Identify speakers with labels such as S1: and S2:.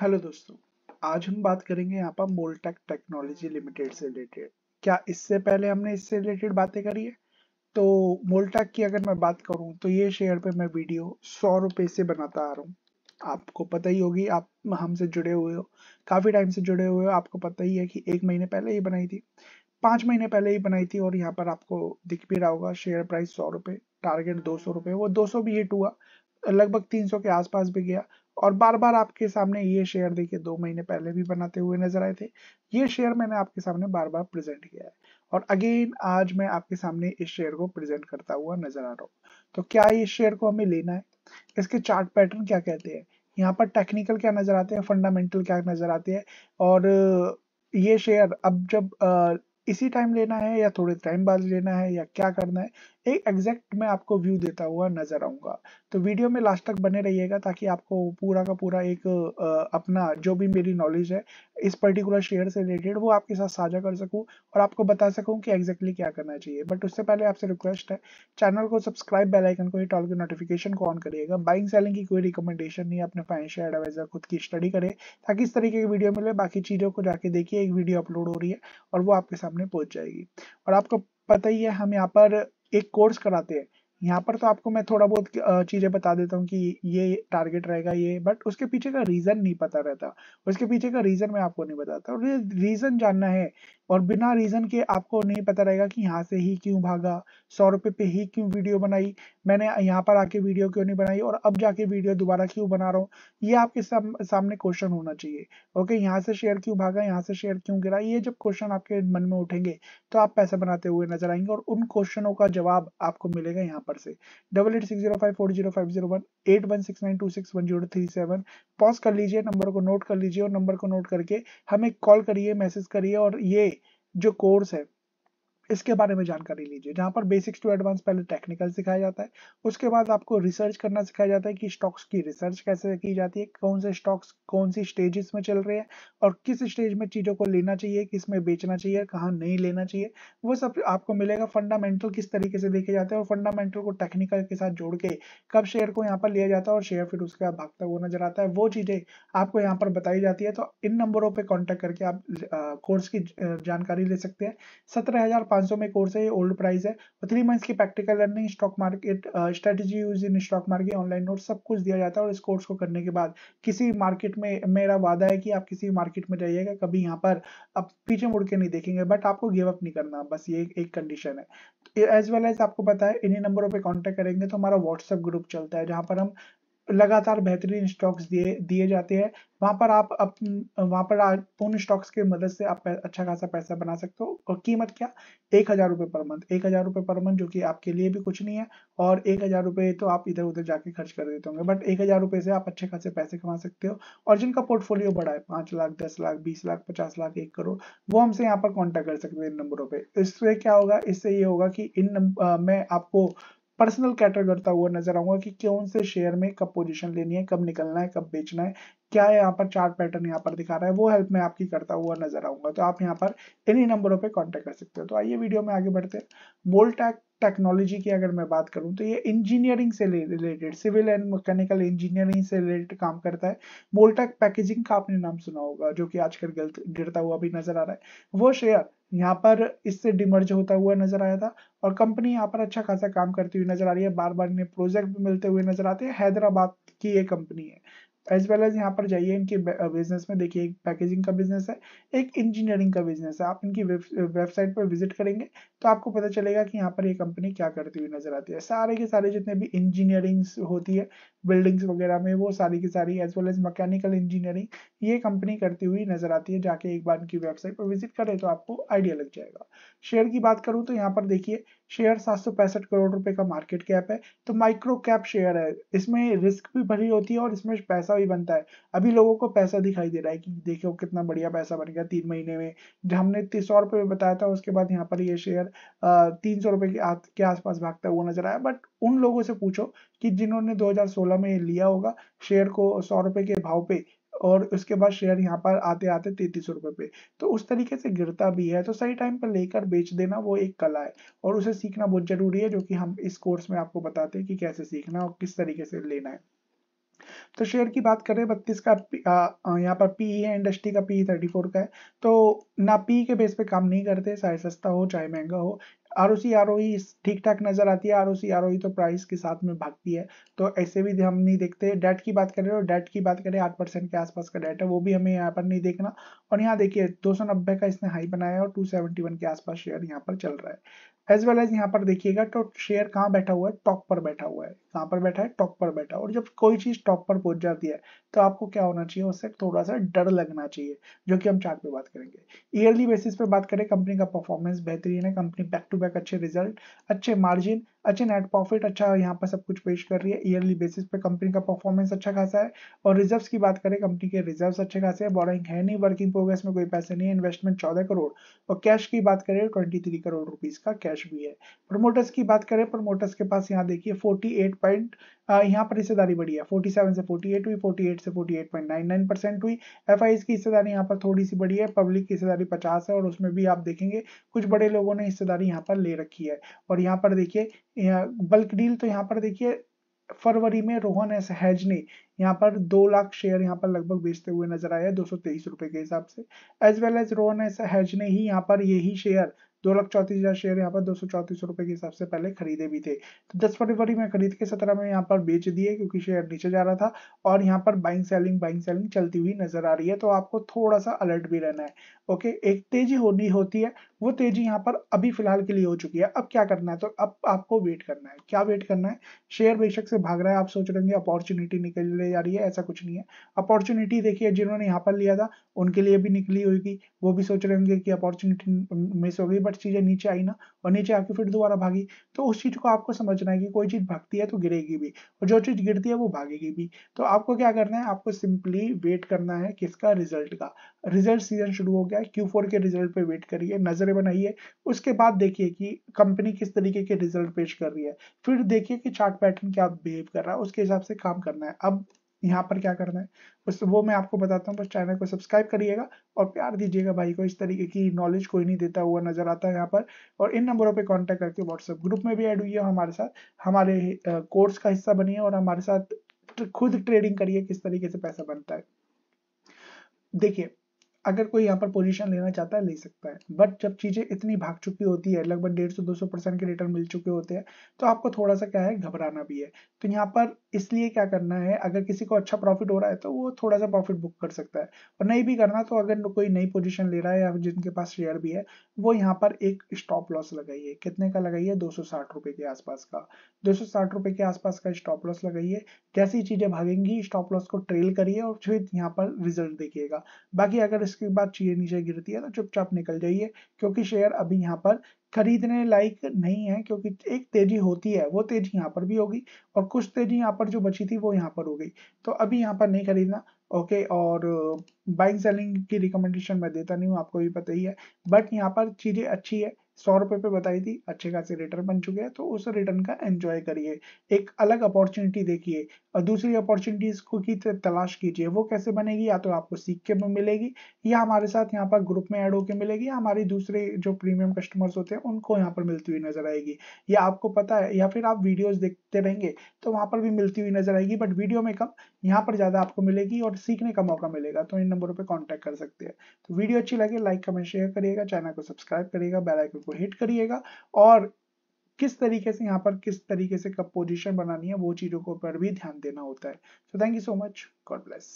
S1: hello दोस्तों आज हम बात करेंगे यहाँ पर मोलटेक टेक्नोलॉजी लिमिटेड से रिलेटेड क्या इससे पहले हमने इससे रिलेटेड बातें करी है तो मोलटेक की अगर मैं बात करूँ तो ये शेयर पे मैं वीडियो सौ रुपये से बनाता आ रहा हूँ आपको पता ही होगी आप हमसे जुड़े हुए हो काफ़ी टाइम से जुड़े हुए हो आपको पता ही है कि एक महीने पहले ही बनाई थी पाँच महीने पहले ही बनाई थी और यहाँ पर आपको दिख भी रहा होगा शेयर प्राइस सौ रुपये टारगेट दो सौ रुपये वो दो सौ भी हिट हुआ लगभग तीन सौ के आसपास भी गया और बार बार आपके सामने ये शेयर देखिए दो महीने पहले भी बनाते हुए नजर आए थे ये शेयर मैंने आपके सामने बार बार प्रेजेंट किया है और अगेन आज मैं आपके सामने इस शेयर को प्रेजेंट करता हुआ नजर आ रहा हूँ तो क्या इस शेयर को हमें लेना है इसके चार्ट पैटर्न क्या कहते हैं यहाँ पर टेक्निकल क्या नजर आते हैं फंडामेंटल क्या नजर आते हैं और ये शेयर अब जब इसी टाइम लेना है या थोड़े टाइम बाद लेना है या क्या करना है एक एग्जैक्ट मैं आपको व्यू देता हुआ नजर आऊंगा तो वीडियो में लास्ट तक बने रहिएगा ताकि आपको पूरा का पूरा एक अपना जो भी मेरी नॉलेज है इस पर्टिकुलर शेयर से रिलेटेड वो आपके साथ साझा कर सकूं और आपको बता सकूं कि एग्जैक्टली exactly क्या करना चाहिए बट उससे पहले आपसे रिक्वेस्ट है चैनल को सब्सक्राइब बेलाइकन को ही टॉल के नोटिफिकेशन को ऑन करिएगा बाइंग सेलिंग की कोई रिकमेंडेशन नहीं अपने फाइनेंशियल एडवाइजर खुद की स्टडी करें ताकि इस तरीके की वीडियो मिले बाकी चीज़ों को जाके देखिए एक वीडियो अपलोड हो रही है और वो आपके सामने पहुंच जाएगी और आपको पता ही है हम यहाँ पर एक कोर्स कराते हैं यहाँ पर तो आपको मैं थोड़ा बहुत चीज़ें बता देता हूँ कि ये टारगेट रहेगा ये बट उसके पीछे का रीज़न नहीं पता रहता उसके पीछे का रीज़न मैं आपको नहीं बताता और रीज़न जानना है और बिना रीज़न के आपको नहीं पता रहेगा कि यहाँ से ही क्यों भागा सौ रुपए पे ही क्यों वीडियो बनाई मैंने यहाँ पर आके वीडियो क्यों नहीं बनाई और अब जाके वीडियो दोबारा क्यों बना रहा हूँ ये आपके साम, सामने क्वेश्चन होना चाहिए ओके यहाँ से शेयर क्यों भागा यहाँ से शेयर क्यों गिरा ये जब क्वेश्चन आपके मन में उठेंगे तो आप पैसा बनाते हुए नजर आएंगे और उन क्वेश्चनों का जवाब आपको मिलेगा यहाँ नंबर से double eight six zero five four zero five zero one eight one six nine two six one zero three seven pause कर लीजिए नंबर को नोट कर लीजिए और नंबर को नोट करके हमें कॉल करिए मैसेज करिए और ये जो कोर्स है इसके बारे में जानकारी लीजिए जहाँ पर बेसिक्स टू एडवांस पहले टेक्निकल सिखाया जाता है उसके बाद आपको रिसर्च करना सिखाया जाता है कि स्टॉक्स की रिसर्च कैसे की जाती है कौन से स्टॉक्स कौन सी स्टेजेस में चल रहे हैं और किस स्टेज में चीज़ों को लेना चाहिए किस में बेचना चाहिए कहाँ नहीं लेना चाहिए वो सब आपको मिलेगा फंडामेंटल किस तरीके से देखे जाते हैं और फंडामेंटल को टेक्निकल के साथ जोड़ के कब शेयर को यहाँ पर लिया जाता है और शेयर फिर उसके बाद भागता हुआ नजर आता है वो चीज़ें आपको यहाँ पर बताई जाती है तो इन नंबरों पर कॉन्टैक्ट करके आप कोर्स की जानकारी ले सकते हैं सत्रह पाँच में कोर्स है ये ओल्ड प्राइस है और थ्री मंथ्स की practical learning stock market strategy use in stock market online note सब कुछ दिया जाता है और इस कोर्स को करने के बाद किसी मार्केट में मेरा वादा है कि आप किसी मार्केट में जाइएगा कभी यहाँ पर आप पीछे मुड़ के नहीं देखेंगे बट आपको गिव अप नहीं करना बस ये एक कंडीशन है एज वेल एज आपको पता है इन्हीं नंबरों पर कॉन्टेक्ट करेंगे तो हमारा व्हाट्सएप ग्रुप चलता है जहाँ पर हम लगातार बेहतरीन स्टॉक्स दिए दिए जाते हैं वहाँ पर आप अप वहाँ पर उन स्टॉक्स की मदद से आप अच्छा खासा पैसा बना सकते हो और कीमत क्या एक हज़ार रुपये पर मंथ एक हज़ार रुपये पर मंथ जो कि आपके लिए भी कुछ नहीं है और एक हज़ार रुपये तो आप इधर उधर जाके खर्च कर देते होंगे बट एक हज़ार रुपये से आप अच्छे खासे पैसे कमा सकते हो और जिनका पोर्टफोलियो बड़ा है पाँच लाख दस लाख बीस लाख पचास लाख एक करोड़ वो हमसे यहाँ पर कॉन्टैक्ट कर सकते हैं इन नंबरों पर इससे क्या होगा इससे ये होगा कि इन मैं आपको पर्सनल कैटर करता हुआ नजर आऊंगा कि कौन से शेयर में कब पोजीशन लेनी है कब निकलना है कब बेचना है क्या है यहाँ पर चार पैटर्न यहाँ पर दिखा रहा है वो हेल्प मैं आपकी करता हुआ नजर आऊंगा तो आप यहाँ पर इन्हीं नंबरों पे कांटेक्ट कर सकते हो तो आइए वीडियो में आगे बढ़ते हैं बोल्टैक टेक्नोलॉजी की अगर मैं बात करूं तो ये इंजीनियरिंग से related civil and mechanical engineering से रिलेटेड काम करता है बोल्टैक पैकेजिंग का आपने नाम सुना होगा जो कि आजकल गलत गिरता हुआ भी नजर आ रहा है वो शेयर यहाँ पर इससे डिमर्ज होता हुआ नजर आया था और कंपनी यहाँ पर अच्छा खासा काम करती हुई नजर आ रही है बार बार इन्हें प्रोजेक्ट भी मिलते हुए नजर आते हैं हैदराबाद की ये कंपनी है एज वेल एज यहाँ पर जाइए इनके बिजनेस में देखिए एक पैकेजिंग का बिजनेस है एक इंजीनियरिंग का बिजनेस है आप इनकी वेबसाइट पर विजिट करेंगे तो आपको पता चलेगा कि यहाँ पर ये कंपनी क्या करती हुई नजर आती है सारे के सारे जितने भी इंजीनियरिंग होती है बिल्डिंग्स वगैरह में वो सारी की सारी as well as mechanical engineering ये कंपनी करती हुई नजर आती है जाके एक बार इनकी वेबसाइट पर विजिट करें तो आपको आइडिया लग जाएगा शेयर की बात करूं तो यहाँ पर देखिए शेयर सात करोड़ रुपए का मार्केट कैप है तो माइक्रो कैप शेयर है इसमें रिस्क भी भरी होती है और इसमें पैसा भी बनता है अभी लोगों को पैसा दिखाई दे रहा है कि देखो कितना बढ़िया पैसा बन गया तीन महीने में जो हमने तीस सौ में बताया था उसके बाद यहाँ पर ये शेयर तीन सौ रुपये के आसपास भागता हुआ नजर आया बट उन लोगों से पूछो कि जिन्होंने 2016 में लिया होगा शेयर को सौ रुपए के भाव पे और उसके बाद शेयर यहाँ पर आते आते तैतीस रुपए पे तो उस तरीके से गिरता भी है तो सही टाइम पर लेकर बेच देना वो एक कला है और उसे सीखना बहुत जरूरी है जो कि हम इस कोर्स में आपको बताते हैं कि कैसे सीखना और किस तरीके से लेना है तो शेयर की बात करें बत्तीस का यहाँ पर पी है इंडस्ट्री का पी थर्टी फोर का है तो ना पी के बेस पे काम नहीं करते चाहे सस्ता हो चाहे महंगा हो R O C R O e ठीक ठाक नजर आती है आर ओ सी आर ओ तो प्राइस के साथ में भागती है तो ऐसे भी हम नहीं देखते डेट की बात करें और डेट की बात करें आठ परसेंट के आसपास का डेट है वो भी हमें यहाँ पर नहीं देखना और यहाँ देखिए दो सौ नब्बे का इसने हाई बनाया है और टू सेवेंटी वन के आसपास शेयर यहाँ पर चल रहा है एज वेल एज यहाँ पर देखिएगा तो शेयर कहाँ बैठा हुआ है टॉप पर बैठा हुआ है कहाँ पर बैठा है टॉप पर बैठा और जब कोई चीज टॉप पर पहुंच जाती है तो आपको क्या होना चाहिए उससे थोड़ा सा डर लगना चाहिए जो कि हम चार्ट पे बात करेंगे ईयरली बेसिस पे बात करें कंपनी का परफॉर्मेंस बेहतरीन है company back to to back अच्छे रिजल्ट अच्छे मार्जिन अच्छे नेट प्रॉफिट अच्छा यहाँ पर सब कुछ पेश कर रही है ईयरली बेसिस पे कंपनी का परफॉर्मेंस अच्छा खासा है और रिजर्व्स की बात करें कंपनी के रिजर्व्स अच्छे खासे हैं बोरिंग है नहीं वर्किंग प्रोग्रेस में कोई पैसे नहीं है इन्वेस्टमेंट चौदह करोड़ और कैश की बात करें ट्वेंटी तो थ्री करोड़ रुपीज का कैश भी है प्रमोटर्स की बात करें प्रमोटर्स के पास यहाँ देखिए फोर्टी एट पॉइंट यहाँ पर हिस्सेदारी बढ़ी है फोर्टी सेवन से फोर्टी एट हुई फोर्टी एट से forty eight point nine nine percent F I S एस की हिस्सेदारी यहाँ पर थोड़ी सी बढ़ी है पब्लिक की हिस्सेदारी पचास है और उसमें भी आप देखेंगे कुछ बड़े लोगों ने हिस्सेदारी यहाँ पर ले रखी है और यहाँ पर देखिए बल्क डील तो यहाँ पर देखिए फरवरी में रोहन एस हैज ने यहाँ पर दो लाख शेयर यहाँ पर लगभग बेचते हुए नजर आया दो सौ तेईस रुपए के हिसाब से एज वेल एज रोहन एस हैज ने ही यहाँ पर यही शेयर दो लाख चौंतीस हजार शेयर यहाँ पर दो सौ चौतीस रुपए के हिसाब से पहले खरीदे भी थे तो दस फरवरी में खरीद के सत्रह में यहाँ पर बेच दिए क्योंकि शेयर नीचे जा रहा था और यहाँ पर बाइंग सेलिंग बाइंग सेलिंग चलती हुई नजर आ रही है तो आपको थोड़ा सा अलर्ट भी रहना है ओके एक तेजी होनी होती है वो तेजी यहाँ पर अभी फिलहाल के लिए हो चुकी है अब क्या करना है तो अब आपको वेट करना है क्या वेट करना है शेयर बेशक से भाग रहा है आप सोच रहे होंगे अपॉर्चुनिटी निकलने जा रही है ऐसा कुछ नहीं है अपॉर्चुनिटी देखिए जिन्होंने यहाँ पर लिया था उनके लिए भी निकली होगी वो भी सोच रहे होंगे कि अपॉर्चुनिटी मिस हो गई बट चीज़ें नीचे आई ना और नीचे आके फिर दोबारा भागी तो उस चीज़ को आपको समझना है कि कोई चीज़ भागती है तो गिरेगी भी और जो चीज़ गिरती है वो भागेगी भी तो आपको क्या करना है आपको सिंपली वेट करना है किसका रिजल्ट का रिजल्ट सीजन शुरू हो गया है क्यू के रिजल्ट पे वेट करिए नज़रें बनाइए उसके बाद देखिए कि कंपनी किस तरीके के रिजल्ट पेश कर रही है फिर देखिए कि चार्ट पैटर्न क्या बिहेव कर रहा है उसके हिसाब से काम करना है अब यहाँ पर क्या करना है बस वो मैं आपको बताता हूँ बस चैनल को सब्सक्राइब करिएगा और प्यार दीजिएगा भाई को इस तरीके की नॉलेज कोई नहीं देता हुआ नजर आता है यहाँ पर और इन नंबरों पे कांटेक्ट करके व्हाट्सएप ग्रुप में भी ऐड हुई है हमारे साथ हमारे कोर्स का हिस्सा बनिए और हमारे साथ खुद ट्रेडिंग करिए किस तरीके से पैसा बनता है देखिए अगर कोई यहाँ पर पोजीशन लेना चाहता है ले सकता है बट जब चीज़ें इतनी भाग चुकी होती है लगभग डेढ़ सौ दो सौ परसेंट के रिटर्न मिल चुके होते हैं तो आपको थोड़ा सा क्या है घबराना भी है तो यहाँ पर इसलिए क्या करना है अगर किसी को अच्छा प्रॉफिट हो रहा है तो वो थोड़ा सा प्रॉफिट बुक कर सकता है और नहीं भी करना तो अगर कोई नई पोजिशन ले रहा है या जिनके पास शेयर भी है वो यहाँ पर एक स्टॉप लॉस लगाइए कितने का लगाइए दो सौ के आसपास का दो सौ के आसपास का स्टॉप लॉस लगाइए जैसी चीज़ें भागेंगी स्टॉप लॉस को ट्रेल करिए और फिर यहाँ पर रिजल्ट देखिएगा बाकी अगर इसके बाद चीजें नीचे गिरती है तो चुपचाप निकल जाइए क्योंकि शेयर अभी यहाँ पर खरीदने लायक नहीं है क्योंकि एक तेजी होती है वो तेजी यहाँ पर भी होगी और कुछ तेजी यहाँ पर जो बची थी वो यहाँ पर हो गई तो अभी यहाँ पर नहीं खरीदना ओके और बाइंग सेलिंग की रिकमेंडेशन मैं देता नहीं हूँ आपको भी पता ही है बट यहाँ पर चीज़ें अच्छी है सौ रुपए पे बताई थी अच्छे खासे रिटर्न बन चुके हैं तो उस रिटर्न का एंजॉय करिए एक अलग अपॉर्चुनिटी देखिए और दूसरी अपॉर्चुनिटीज को की तलाश कीजिए वो कैसे बनेगी या तो आपको सीख के मिलेगी या हमारे साथ यहाँ पर ग्रुप में ऐड होकर मिलेगी या हमारे दूसरे जो प्रीमियम कस्टमर्स होते हैं उनको यहाँ पर मिलती हुई नजर आएगी या आपको पता है या फिर आप वीडियोज देखते रहेंगे तो वहाँ पर भी मिलती हुई नजर आएगी बट वीडियो में कम यहाँ पर ज्यादा आपको मिलेगी और सीखने का मौका मिलेगा तो इन नंबरों पर कॉन्टेक्ट कर सकते हैं तो वीडियो अच्छी लगे लाइक कमेंट शेयर करिएगा चैनल को सब्सक्राइब करिएगा बेलाइकन को हिट करिएगा और किस तरीके से यहाँ पर किस तरीके से कब पोजिशन बनानी है वो चीज़ों को पर भी ध्यान देना होता है so thank you so much god bless